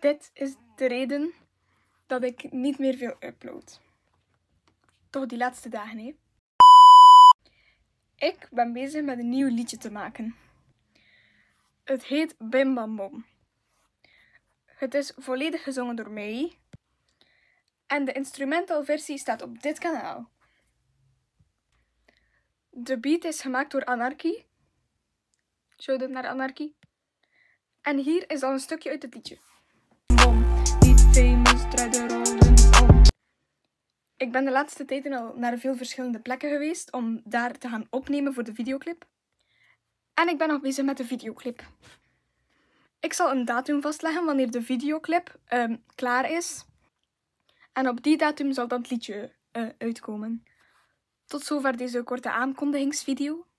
Dit is de reden dat ik niet meer veel upload. Toch die laatste dagen, hè? Ik ben bezig met een nieuw liedje te maken. Het heet Bim Bam Bom. Het is volledig gezongen door mij. En de instrumental versie staat op dit kanaal. De beat is gemaakt door Anarchy. Show dit naar Anarchy. En hier is al een stukje uit het liedje. Niet famous, Ik ben de laatste tijd al naar veel verschillende plekken geweest om daar te gaan opnemen voor de videoclip. En ik ben nog bezig met de videoclip. Ik zal een datum vastleggen wanneer de videoclip ehm, klaar is. En op die datum zal dat liedje eh, uitkomen. Tot zover deze korte aankondigingsvideo.